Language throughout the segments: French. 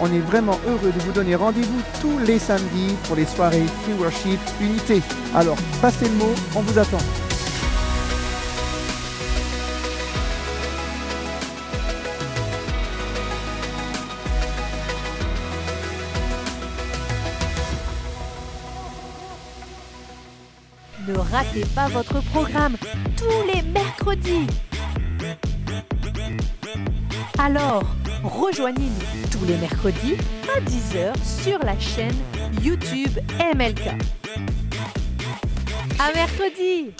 On est vraiment heureux de vous donner rendez-vous tous les samedis pour les soirées Free Worship Unité. Alors, passez le mot, on vous attend. Ne ratez pas votre programme tous les mercredis. Alors, Rejoignez-nous tous les mercredis à 10h sur la chaîne YouTube MLK. À mercredi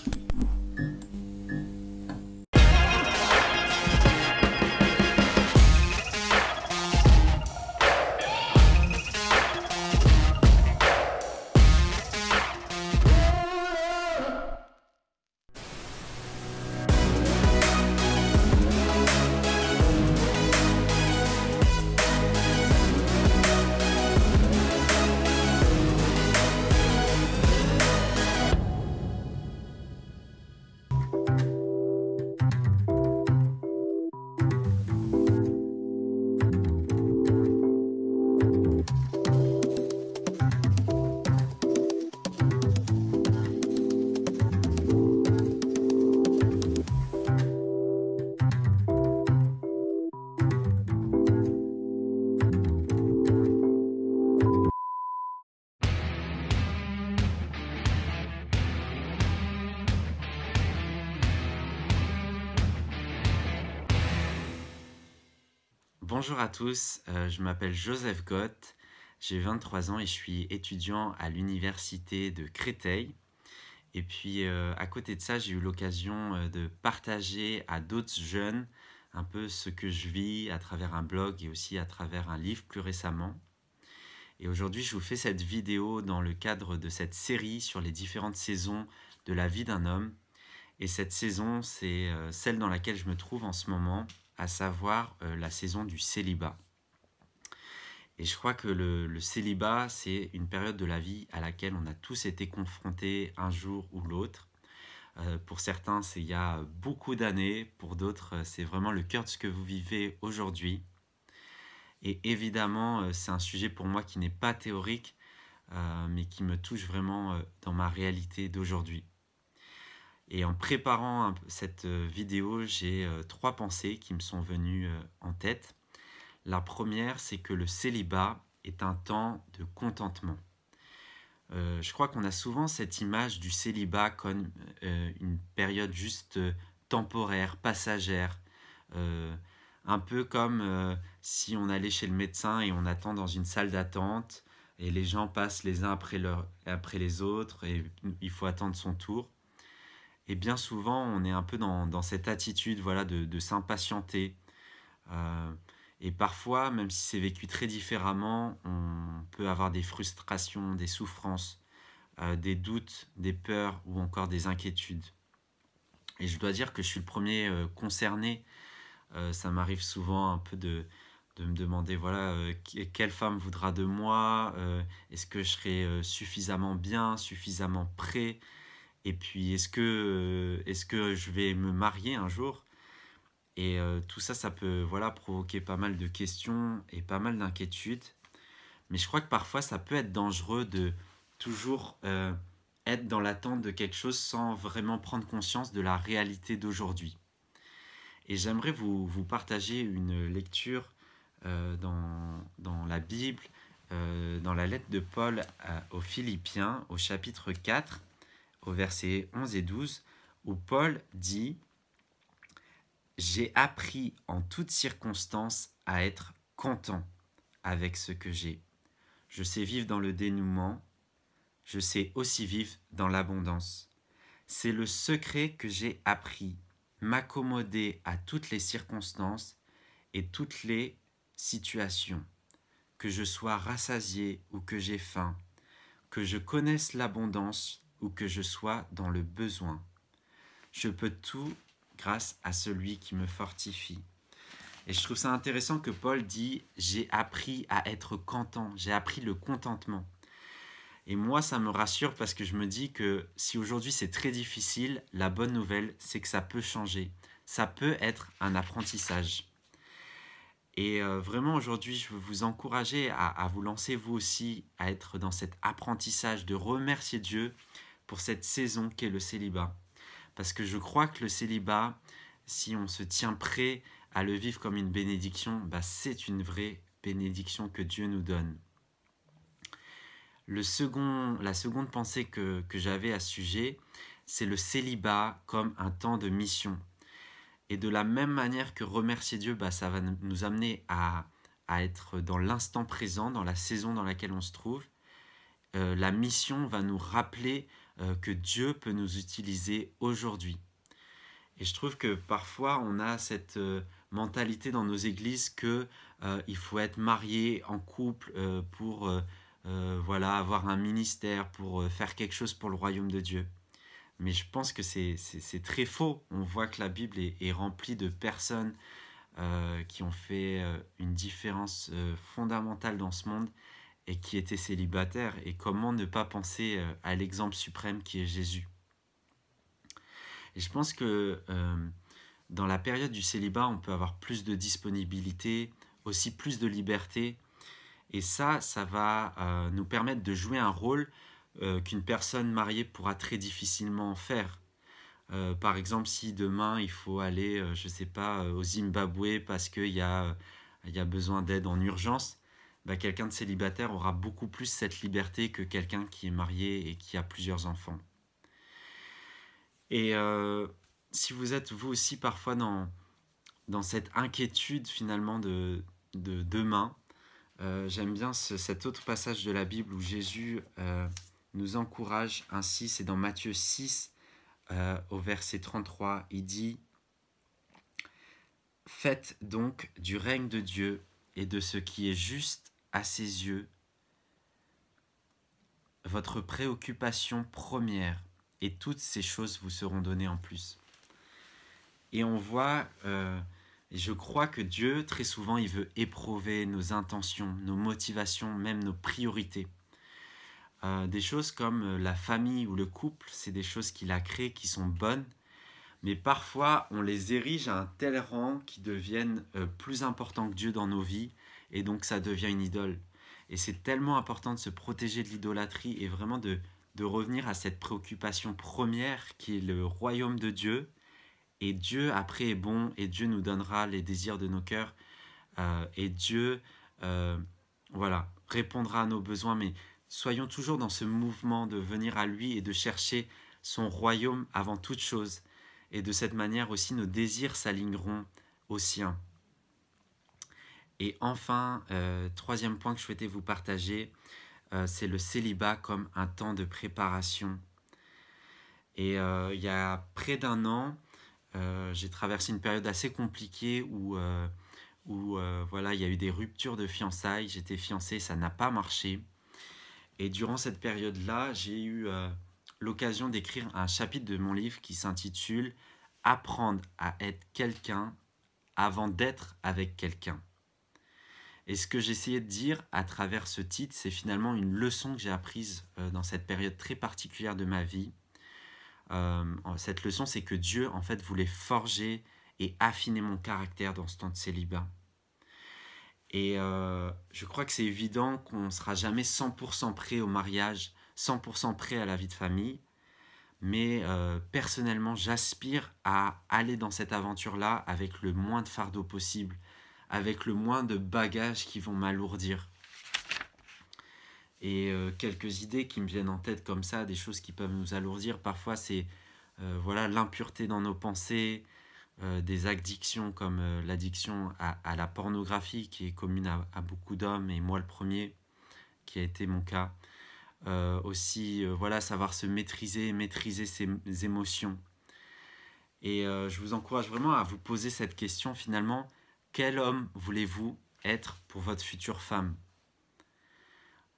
Bonjour à tous, euh, je m'appelle Joseph Gott, j'ai 23 ans et je suis étudiant à l'université de Créteil. Et puis euh, à côté de ça, j'ai eu l'occasion euh, de partager à d'autres jeunes un peu ce que je vis à travers un blog et aussi à travers un livre plus récemment. Et aujourd'hui, je vous fais cette vidéo dans le cadre de cette série sur les différentes saisons de la vie d'un homme. Et cette saison, c'est celle dans laquelle je me trouve en ce moment à savoir euh, la saison du célibat. Et je crois que le, célibat, c'est une période de la vie à laquelle on a tous été confrontés un jour ou l'autre. Euh, pour certains, c'est il y a beaucoup d'années, pour d'autres, euh, c'est vraiment le cœur de ce que vous vivez aujourd'hui. Et évidemment, c'est un sujet pour moi qui n'est pas théorique, mais qui me touche vraiment dans ma réalité d'aujourd'hui. Et en préparant cette euh, vidéo, j'ai euh, trois pensées qui me sont venues euh, en tête. La première, c'est que le célibat est un temps de contentement. je crois qu'on a souvent cette image du célibat comme une période juste temporaire, passagère, un peu comme si on allait chez le médecin et on attend dans une salle d'attente et les gens passent les uns après les autres et il faut attendre son tour. Et bien souvent, on est un peu dans, cette attitude voilà, de, s'impatienter. Euh, et parfois, même si c'est vécu très différemment, on peut avoir des frustrations, des souffrances, euh, des doutes, des peurs ou encore des inquiétudes. Et je dois dire que je suis le premier euh, concerné. ça m'arrive souvent un peu de, me demander voilà quelle femme voudra de moi est-ce que je serai suffisamment bien suffisamment prêt et puis, est-ce que, euh, est que je vais me marier un jour Et euh, tout ça, ça peut voilà, provoquer pas mal de questions et pas mal d'inquiétudes. Mais je crois que parfois, ça peut être dangereux de toujours euh, être dans l'attente de quelque chose sans vraiment prendre conscience de la réalité d'aujourd'hui. Et j'aimerais vous, vous, partager une lecture dans, la Bible, dans la lettre de Paul aux Philippiens, au chapitre 4 versets 11 et 12, où Paul dit J'ai appris en toutes circonstances à être content avec ce que j'ai. Je sais vivre dans le dénouement, je sais aussi vivre dans l'abondance. C'est le secret que j'ai appris, m'accommoder à toutes les circonstances et toutes les situations, que je sois rassasié ou que j'ai faim, que je connaisse l'abondance ou que je sois dans le besoin. Je peux tout grâce à celui qui me fortifie. Et je trouve ça intéressant que Paul dit j'ai appris à être content, j'ai appris le contentement. Et moi, ça me rassure parce que je me dis que si aujourd'hui c'est très difficile, la bonne nouvelle, c'est que ça peut changer. Ça peut être un apprentissage. Et euh, vraiment, aujourd'hui, je veux vous encourager à, vous lancer vous aussi, à être dans cet apprentissage de remercier Dieu pour cette saison qu'est le célibat. Parce que je crois que le célibat, si on se tient prêt à le vivre comme une bénédiction, bah c'est une vraie bénédiction que Dieu nous donne. second, la seconde pensée que, j'avais à sujet, c'est le célibat comme un temps de mission. Et de la même manière que remercier Dieu, bah, ça va nous amener à, être dans l'instant présent, dans la saison dans laquelle on se trouve. Euh, la mission va nous rappeler euh, que Dieu peut nous utiliser aujourd'hui. Et je trouve que parfois on a cette euh, mentalité dans nos églises que euh, il faut être marié en couple pour voilà avoir un ministère, pour faire quelque chose pour le royaume de Dieu. Mais je pense que c'est très faux. On voit que la Bible est remplie de personnes qui ont fait une différence fondamentale dans ce monde et qui était célibataire, et comment ne pas penser euh, à l'exemple suprême qui est Jésus. Et je pense que euh, dans la période du célibat, on peut avoir plus de disponibilité, aussi plus de liberté, et ça, ça va euh, nous permettre de jouer un rôle qu'une personne mariée pourra très difficilement faire. par exemple, si demain il faut aller, je ne sais pas, au Zimbabwe parce qu'il y, y, a besoin d'aide en urgence, bah, quelqu'un de célibataire aura beaucoup plus cette liberté que quelqu'un qui est marié et qui a plusieurs enfants. Et euh, si vous êtes vous aussi parfois dans, dans cette inquiétude finalement de, de demain, euh, j'aime bien ce, cet autre passage de la Bible où Jésus euh, nous encourage ainsi, c'est dans Matthieu 6 au verset 33, il dit, Faites donc du règne de Dieu et de ce qui est juste à ses yeux, votre préoccupation première et toutes ces choses vous seront données en plus. Et on voit, euh, je crois que Dieu, très souvent, il veut éprouver nos intentions, nos motivations, même nos priorités. Euh, des choses comme euh, la famille ou le couple, c'est des choses qu'il a créées qui sont bonnes, mais parfois on les érige à un tel rang qui deviennent plus importants que Dieu dans nos vies et donc ça devient une idole. Et c'est tellement important de se protéger de l'idolâtrie et vraiment de, revenir à cette préoccupation première qui est le royaume de Dieu. Et Dieu après est bon et Dieu nous donnera les désirs de nos cœurs. Euh, et Dieu, euh, voilà, répondra à nos besoins. Mais soyons toujours dans ce mouvement de venir à lui et de chercher son royaume avant toute chose. Et de cette manière aussi nos désirs s'aligneront aux siens. Et enfin, euh, troisième point que je souhaitais vous partager, euh, c'est le célibat comme un temps de préparation. Et euh, il y a près d'un an, j'ai traversé une période assez compliquée où, où voilà, il y a eu des ruptures de fiançailles. J'étais fiancé, ça n'a pas marché. Et durant cette période-là, j'ai eu l'occasion d'écrire un chapitre de mon livre qui s'intitule Apprendre à être quelqu'un avant d'être avec quelqu'un. Et ce que j'essayais de dire à travers ce titre, c'est finalement une leçon que j'ai apprise euh, dans cette période très particulière de ma vie. Euh, cette leçon, c'est que Dieu, en fait, voulait forger et affiner mon caractère dans ce temps de célibat. Et euh, je crois que c'est évident qu'on ne sera jamais 100% prêt au mariage, 100% prêt à la vie de famille. Mais personnellement, j'aspire à aller dans cette aventure-là avec le moins de fardeau possible, avec le moins de bagages qui vont m'alourdir. Et euh, quelques idées qui me viennent en tête comme ça, des choses qui peuvent nous alourdir. Parfois, c'est euh, voilà l'impureté dans nos pensées, euh, des addictions comme l'addiction à, la pornographie qui est commune à, à beaucoup d'hommes et moi le premier, qui a été mon cas. aussi, voilà, savoir se maîtriser, maîtriser ses émotions. Et je vous encourage vraiment à vous poser cette question finalement. Quel homme voulez-vous être pour votre future femme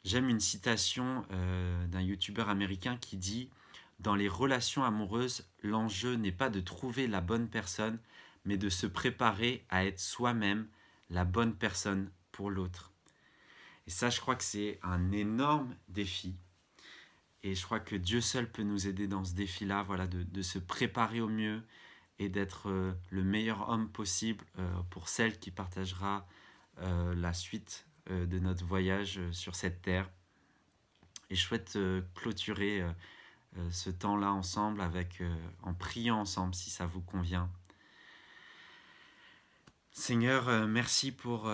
J'aime une citation euh, d'un youtubeur américain qui dit Dans les relations amoureuses, l'enjeu n'est pas de trouver la bonne personne, mais de se préparer à être soi-même la bonne personne pour l'autre. Et ça, je crois que c'est un énorme défi. Et je crois que Dieu seul peut nous aider dans ce défi-là, voilà, de se préparer au mieux, et d'être euh, le meilleur homme possible euh, pour celle qui partagera euh, la suite de notre voyage sur cette terre. Et je souhaite clôturer ce temps-là ensemble avec, en priant ensemble si ça vous convient. Seigneur, merci pour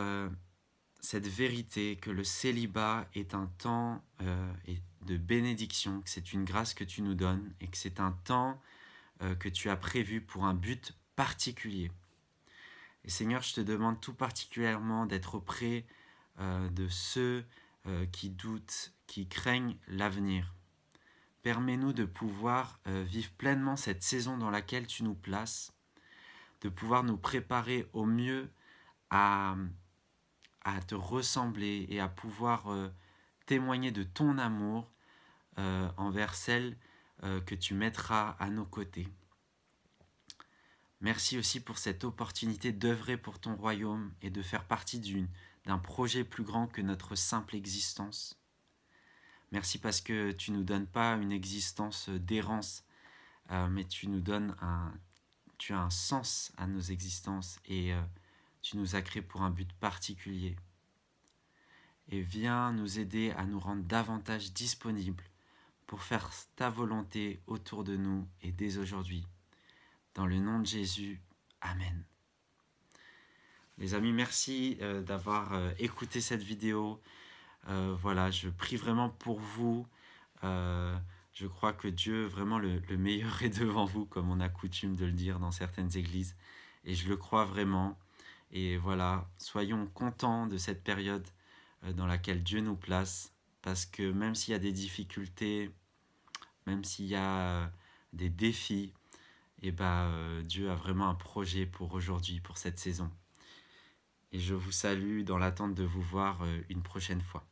cette vérité que le célibat est un temps de bénédiction, que c'est une grâce que tu nous donnes et que c'est un temps euh, que tu as prévu pour un but particulier. Et Seigneur, je te demande tout particulièrement d'être auprès euh, de ceux euh, qui doutent, qui craignent l'avenir. Permets-nous de pouvoir vivre pleinement cette saison dans laquelle tu nous places, de pouvoir nous préparer au mieux à, à te ressembler et à pouvoir témoigner de ton amour envers celles euh, que tu mettras à nos côtés. Merci aussi pour cette opportunité d'œuvrer pour ton royaume et de faire partie d'un projet plus grand que notre simple existence. Merci parce que tu nous donnes pas une existence d'errance, euh, mais tu nous donnes un, tu as un sens à nos existences et euh, tu nous as créés pour un but particulier. Et viens nous aider à nous rendre davantage disponibles pour faire ta volonté autour de nous et dès aujourd'hui. Dans le nom de Jésus, Amen. Les amis, merci euh, d'avoir euh, écouté cette vidéo. Euh, voilà, je prie vraiment pour vous. je crois que Dieu, vraiment, le, le, meilleur est devant vous, comme on a coutume de le dire dans certaines églises. Et je le crois vraiment. Et voilà, soyons contents de cette période dans laquelle Dieu nous place, parce que même s'il y a des difficultés, même s'il y a euh, des défis, et eh ben, euh, Dieu a vraiment un projet pour aujourd'hui, pour cette saison. Et je vous salue dans l'attente de vous voir euh, une prochaine fois.